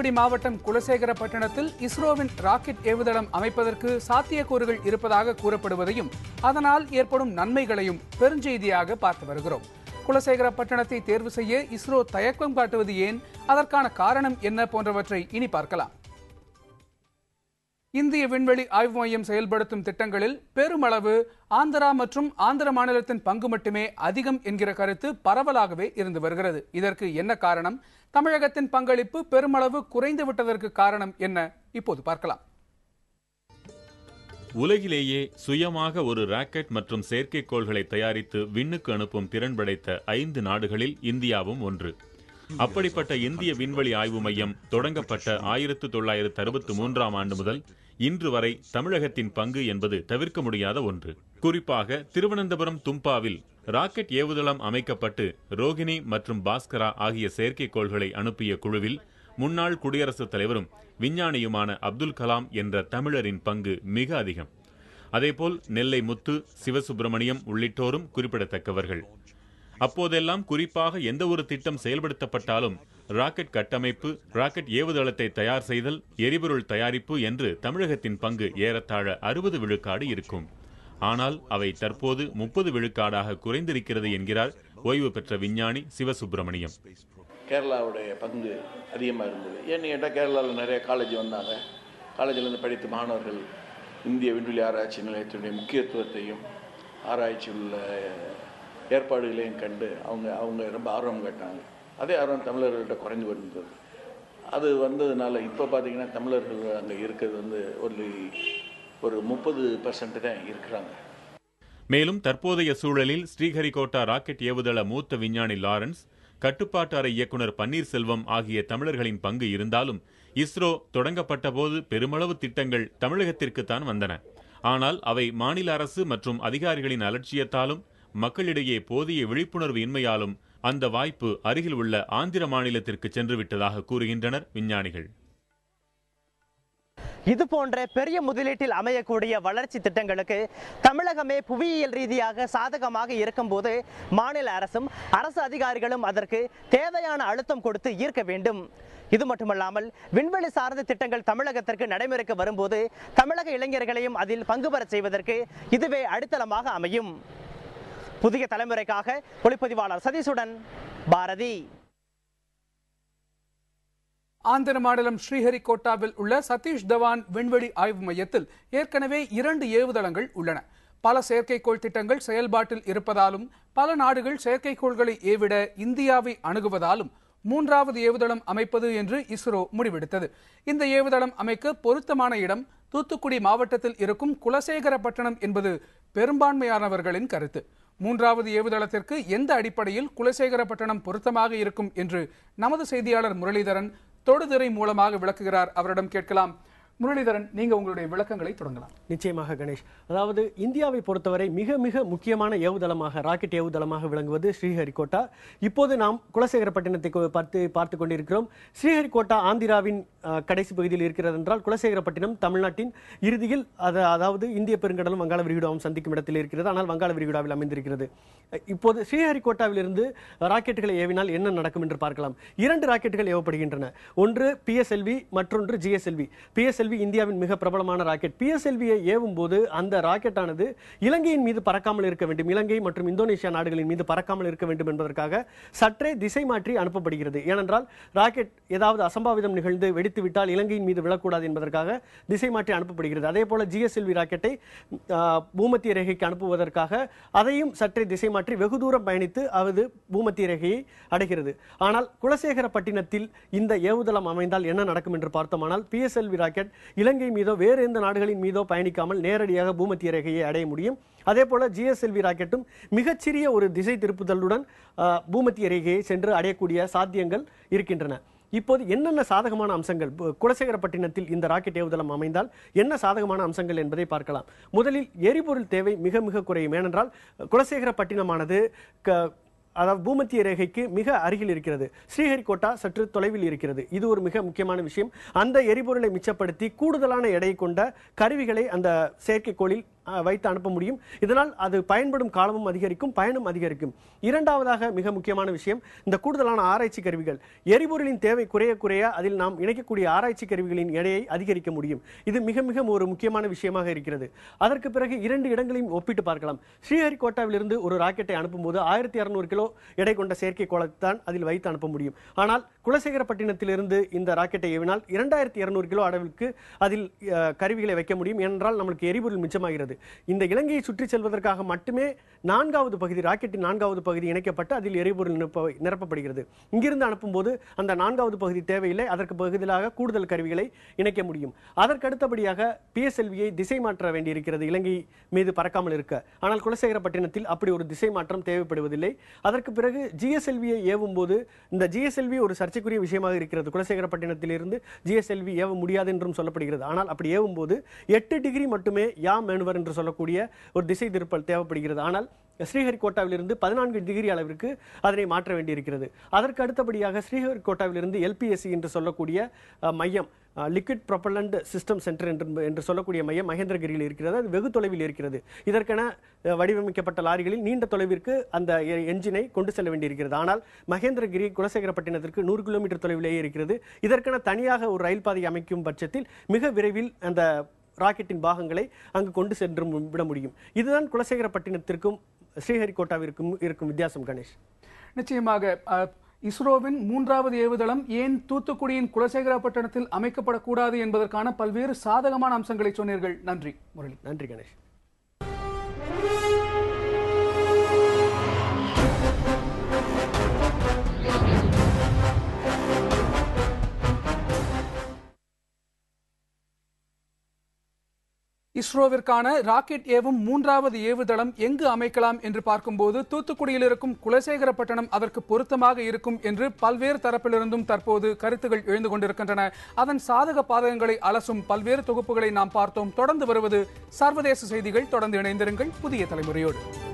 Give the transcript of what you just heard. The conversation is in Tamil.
தூத்துக்குடி மாவட்டம் குலசேகரப்பட்டினத்தில் இஸ்ரோவின் ராக்கெட் ஏவுதளம் அமைப்பதற்கு சாத்தியக்கூறுகள் இருப்பதாக கூறப்படுவதையும் அதனால் ஏற்படும் நன்மைகளையும் பெருஞ்செய்தியாக பார்த்து வருகிறோம் குலசேகரப்பட்டினத்தை தேர்வு செய்ய இஸ்ரோ தயக்கம் காட்டுவது ஏன் அதற்கான காரணம் என்ன போன்றவற்றை இனி பார்க்கலாம் இந்திய விண்வெளி ஆய்வு மையம் செயல்படுத்தும் திட்டங்களில் பெருமளவு ஆந்திரா மற்றும் ஆந்திர மாநிலத்தின் பங்கு மட்டுமே அதிகம் என்கிற கருத்து பரவலாகவே இருந்து வருகிறது இதற்கு என்ன காரணம் தமிழகத்தின் பங்களிப்பு பெருமளவு குறைந்து விட்டதற்கு காரணம் என்ன இப்போது பார்க்கலாம் உலகிலேயே சுயமாக ஒரு ராக்கெட் மற்றும் செயற்கைக்கோள்களை தயாரித்து விண்ணுக்கு அனுப்பும் திறன் படைத்த ஐந்து நாடுகளில் இந்தியாவும் ஒன்று அப்படிப்பட்ட இந்திய விண்வெளி ஆய்வு மையம் தொடங்கப்பட்ட ஆயிரத்து தொள்ளாயிரத்து அறுபத்தி மூன்றாம் ஆண்டு முதல் இன்று வரை தமிழகத்தின் பங்கு என்பது தவிர்க்க முடியாத ஒன்று குறிப்பாக திருவனந்தபுரம் தும்பாவில் ராக்கெட் ஏவுதளம் அமைக்கப்பட்டு ரோகிணி மற்றும் பாஸ்கரா ஆகிய செயற்கைக்கோள்களை அனுப்பிய குழுவில் முன்னாள் குடியரசுத் தலைவரும் விஞ்ஞானியுமான அப்துல் கலாம் என்ற தமிழரின் பங்கு மிக அதிகம் அதேபோல் நெல்லை முத்து சிவசுப்பிரமணியம் உள்ளிட்டோரும் குறிப்பிடத்தக்கவர்கள் அப்போதெல்லாம் குறிப்பாக எந்த ஒரு திட்டம் செயல்படுத்தப்பட்டாலும் ராக்கெட் கட்டமைப்பு ராக்கெட் ஏவுதளத்தை தயார் செய்தல் எரிபொருள் தயாரிப்பு என்று தமிழகத்தின் பங்கு ஏறத்தாழ அறுபது விழுக்காடு இருக்கும் ஆனால் அவை தற்போது முப்பது விழுக்காடாக குறைந்திருக்கிறது என்கிறார் ஓய்வு பெற்ற விஞ்ஞானி சிவசுப்பிரமணியம் கேரளாவுடைய பங்கு அதிகமாக இருந்தது ஏன்னு கேட்டால் கேரளாவில் நிறைய காலேஜ் வந்தாங்க காலேஜிலேருந்து படித்த மாணவர்கள் இந்திய விண்வெளி ஆராய்ச்சி நிலையத்தினுடைய முக்கியத்துவத்தையும் ஆராய்ச்சி உள்ள ஏற்பாடுகளையும் கண்டு அவங்க அவங்க ரொம்ப ஆர்வம் கேட்டாங்க அதே ஆர்வம் தமிழர்கள்ட்ட குறைஞ்சு போயிருந்தது அது வந்ததுனால இப்போ பார்த்திங்கன்னா தமிழர்கள் அங்கே இருக்கிறது வந்து ஒரு ஒரு முப்பது பர்சன்ட் தான் இருக்கிறாங்க மேலும் தற்போதைய சூழலில் ஸ்ரீஹரிகோட்டா ராக்கெட் ஏவுதள மூத்த விஞ்ஞானி லாரன்ஸ் கட்டுப்பாட்டு அறை இயக்குநர் பன்னீர்செல்வம் ஆகிய தமிழர்களின் பங்கு இருந்தாலும் இஸ்ரோ தொடங்கப்பட்ட போது பெருமளவு திட்டங்கள் தமிழகத்திற்குத்தான் வந்தன ஆனால் அவை மாநில அரசு மற்றும் அதிகாரிகளின் அலட்சியத்தாலும் மக்களிடையே போதிய விழிப்புணர்வு இன்மையாலும் அந்த வாய்ப்பு அருகில் உள்ள ஆந்திர மாநிலத்திற்கு சென்று விட்டதாக கூறுகின்றனர் விஞ்ஞானிகள் இது போன்ற பெரிய முதலீட்டில் அமையக்கூடிய வளர்ச்சி திட்டங்களுக்கு தமிழகமே புவியியல் ரீதியாக சாதகமாக இருக்கும்போது மாநில அரசும் அரசு அதிகாரிகளும் அதற்கு தேவையான அழுத்தம் கொடுத்து ஈர்க்க வேண்டும் இது மட்டுமல்லாமல் விண்வெளி சார்ந்த திட்டங்கள் தமிழகத்திற்கு நடைமுறைக்கு வரும்போது தமிழக இளைஞர்களையும் அதில் பங்கு பெற செய்வதற்கு இதுவே அடித்தளமாக அமையும் புதிய தலைமுறைக்காக ஒளிப்பதிவாளர் சதீஷுடன் பாரதி ஆந்திர மாநிலம் ஸ்ரீஹரிகோட்டாவில் உள்ள சதீஷ் தவான் விண்வெளி ஆய்வு மையத்தில் ஏற்கனவே இரண்டு ஏவுதளங்கள் உள்ளன பல செயற்கைக்கோள் திட்டங்கள் செயல்பாட்டில் இருப்பதாலும் பல நாடுகள் செயற்கைக்கோள்களை ஏவிட இந்தியாவை அணுகுவதாலும் மூன்றாவது ஏவுதளம் அமைப்பது என்று இஸ்ரோ முடிவெடுத்தது இந்த ஏவுதளம் அமைக்க பொருத்தமான இடம் தூத்துக்குடி மாவட்டத்தில் இருக்கும் பட்டணம் என்பது பெரும்பான்மையானவர்களின் கருத்து மூன்றாவது ஏவுதளத்திற்கு எந்த அடிப்படையில் குலசேகரப்பட்டணம் பொருத்தமாக இருக்கும் என்று நமது செய்தியாளர் முரளிதரன் தொடுதிரை மூலமாக விளக்குகிறார் அவரிடம் கேட்கலாம் முரளிதரன் நீங்க உங்களுடைய விளக்கங்களை தொடங்கலாம் நிச்சயமாக கணேஷ் அதாவது இந்தியாவை பொறுத்தவரை மிக மிக முக்கியமான ஏவுதளமாக ராக்கெட் ஏவுதளமாக விளங்குவது ஸ்ரீஹரிகோட்டா இப்போது நாம் குலசேகரப்பட்டினத்தை பார்த்து பார்த்து கொண்டிருக்கிறோம் ஸ்ரீஹரிகோட்டா ஆந்திராவின் கடைசி பகுதியில் இருக்கிறது என்றால் குலசேகரப்பட்டினம் தமிழ்நாட்டின் இறுதியில் அதாவது இந்திய பெருங்கடலும் வங்காள விரிகுடாவும் சந்திக்கும் இடத்தில் இருக்கிறது ஆனால் வங்காள விரிகுடாவில் அமைந்திருக்கிறது இப்போது ஸ்ரீஹரிகோட்டாவிலிருந்து ராக்கெட்டுகளை ஏவினால் என்ன நடக்கும் என்று பார்க்கலாம் இரண்டு ராக்கெட்டுகள் ஏவப்படுகின்றன ஒன்று பிஎஸ்எல்வி மற்றொன்று ஜிஎஸ்எல்வி பிஎஸ்எல்வி பிஎஸ்எல்வி இந்தியாவின் மிக பிரபலமான ராக்கெட் பிஎஸ்எல்வியை ஏவும் போது அந்த ராக்கெட் ஆனது இலங்கையின் மீது பறக்காமல் இருக்க வேண்டும் இலங்கை மற்றும் இந்தோனேஷியா நாடுகளின் மீது பறக்காமல் இருக்க வேண்டும் என்பதற்காக சற்றே திசை மாற்றி அனுப்பப்படுகிறது ஏனென்றால் ராக்கெட் ஏதாவது அசம்பாவிதம் நிகழ்ந்து வெடித்து விட்டால் இலங்கையின் மீது விழக்கூடாது என்பதற்காக திசை மாற்றி அனுப்பப்படுகிறது அதே போல ஜிஎஸ்எல்வி ராக்கெட்டை பூமத்திய ரேகைக்கு அனுப்புவதற்காக அதையும் சற்றே திசை மாற்றி வெகு தூரம் பயணித்து அவது பூமத்திய ரேகையை அடைகிறது ஆனால் குலசேகரப்பட்டினத்தில் இந்த ஏவுதளம் அமைந்தால் என்ன நடக்கும் என்று பார்த்தோமானால் பிஎஸ்எல்வி ராக்கெட் இலங்கை மீதோ வேறு எந்த நாடுகளின் மீதோ பயணிக்காமல் நேரடியாக பூமத்திய ரேகையை அடைய முடியும் அதே போல ஜிஎஸ்எல்வி ராக்கெட்டும் மிகச்சிறிய ஒரு திசை திருப்புதலுடன் பூமத்திய ரேகையை சென்று அடையக்கூடிய சாத்தியங்கள் இருக்கின்றன இப்போது என்னென்ன சாதகமான அம்சங்கள் குலசேகரப்பட்டினத்தில் இந்த ராக்கெட் ஏவுதளம் அமைந்தால் என்ன சாதகமான அம்சங்கள் என்பதை பார்க்கலாம் முதலில் எரிபொருள் தேவை மிக மிக குறையும் ஏனென்றால் குலசேகரப்பட்டினமானது அதாவது பூமத்திய ரேகைக்கு மிக அருகில் இருக்கிறது ஸ்ரீஹரிகோட்டா சற்று தொலைவில் இருக்கிறது இது ஒரு மிக முக்கியமான விஷயம் அந்த எரிபொருளை மிச்சப்படுத்தி கூடுதலான எடை கொண்ட கருவிகளை அந்த செயற்கைக்கோளில் வைத்து அனுப்ப முடியும் இதனால் அது பயன்படும் காலமும் அதிகரிக்கும் பயனும் அதிகரிக்கும் இரண்டாவதாக மிக முக்கியமான விஷயம் இந்த கூடுதலான ஆராய்ச்சி கருவிகள் எரிபொருளின் தேவை குறைய குறைய அதில் நாம் இணைக்கக்கூடிய ஆராய்ச்சி கருவிகளின் எடையை அதிகரிக்க முடியும் இது மிக மிக ஒரு முக்கியமான விஷயமாக இருக்கிறது அதற்கு பிறகு இரண்டு இடங்களையும் ஒப்பிட்டு பார்க்கலாம் ஸ்ரீஹரிகோட்டாவிலிருந்து ஒரு ராக்கெட்டை அனுப்பும்போது ஆயிரத்தி இரநூறு கிலோ எடை கொண்ட செயற்கை கோளத்தான் அதில் வைத்து அனுப்ப முடியும் ஆனால் குலசேகரப்பட்டினத்திலிருந்து இந்த ராக்கெட்டை ஏவினால் இரண்டாயிரத்தி இரநூறு கிலோ அளவிற்கு அதில் கருவிகளை வைக்க முடியும் என்றால் நம்மளுக்கு எரிபொருள் மிச்சமாகிறது இந்த இலங்கையை சுற்றி செல்வதற்காக மட்டுமே நான்காவது பகுதி ராக்கெட்டின் நான்காவது பகுதி இணைக்கப்பட்டு அதில் எரிபொருள் நிரப்பப்படுகிறது இங்கிருந்து அனுப்பும்போது அந்த நான்காவது பகுதி தேவையில்லை அதற்கு பகுதியாக கூடுதல் கருவிகளை இணைக்க முடியும் அதற்கடுத்தபடியாக பிஎஸ்எல்வியை திசை மாற்ற வேண்டியிருக்கிறது இலங்கை மீது பறக்காமல் இருக்க ஆனால் குலசேகரப்பட்டினத்தில் அப்படி ஒரு திசை மாற்றம் தேவைப்படுவதில்லை அதற்கு பிறகு ஜிஎஸ்எல்வியை ஏவும் போது இந்த ஜிஎஸ்எல்வி ஒரு சர்ச்சை சர்ச்சைக்குரிய விஷயமாக இருக்கிறது குலசேகரப்பட்டினத்திலிருந்து ஜிஎஸ்எல்வி ஏவ முடியாது என்றும் சொல்லப்படுகிறது ஆனால் அப்படி ஏவும் போது எட்டு டிகிரி மட்டுமே யாம் மேனுவர் என்று சொல்லக்கூடிய ஒரு திசை திருப்பல் தேவைப்படுகிறது ஆனால் ஸ்ரீஹரிகோட்டாவிலிருந்து பதினான்கு டிகிரி அளவிற்கு அதனை மாற்ற வேண்டியிருக்கிறது அதற்கு அடுத்தபடியாக ஸ்ரீஹரிகோட்டாவிலிருந்து எல்பிஎஸ்சி என்று சொல்லக்கூடிய மையம் லிக்விட் ப்ரொப்பலண்ட் சிஸ்டம் சென்டர் என்று என்று சொல்லக்கூடிய மையம் மகேந்திரகிரியில் இருக்கிறது அது வெகு தொலைவில் இருக்கிறது இதற்கென வடிவமைக்கப்பட்ட லாரிகளில் நீண்ட தொலைவிற்கு அந்த என்ஜினை கொண்டு செல்ல வேண்டியிருக்கிறது ஆனால் மகேந்திரகிரி குலசேகரப்பட்டினத்திற்கு நூறு கிலோமீட்டர் தொலைவிலேயே இருக்கிறது இதற்கென தனியாக ஒரு ரயில் பாதை அமைக்கும் பட்சத்தில் மிக விரைவில் அந்த ராக்கெட்டின் பாகங்களை அங்கு கொண்டு சென்று விட முடியும் இதுதான் குலசேகரப்பட்டினத்திற்கும் ஸ்ரீஹரிகோட்டாவிற்கும் இருக்கும் வித்தியாசம் கணேஷ் நிச்சயமாக இஸ்ரோவின் மூன்றாவது ஏவுதளம் ஏன் தூத்துக்குடியின் குலசேகரப்பட்டினத்தில் அமைக்கப்படக்கூடாது என்பதற்கான பல்வேறு சாதகமான அம்சங்களை சொன்னீர்கள் நன்றி முரளி நன்றி கணேஷ் இஸ்ரோவிற்கான ராக்கெட் ஏவும் மூன்றாவது ஏவுதளம் எங்கு அமைக்கலாம் என்று பார்க்கும்போது தூத்துக்குடியில் இருக்கும் குலசேகரப்பட்டணம் அதற்கு பொருத்தமாக இருக்கும் என்று பல்வேறு தரப்பிலிருந்தும் தற்போது கருத்துகள் எழுந்து கொண்டிருக்கின்றன அதன் சாதக பாதகங்களை அலசும் பல்வேறு தொகுப்புகளை நாம் பார்த்தோம் தொடர்ந்து வருவது சர்வதேச செய்திகள் தொடர்ந்து இணைந்திருங்கள் புதிய தலைமுறையோடு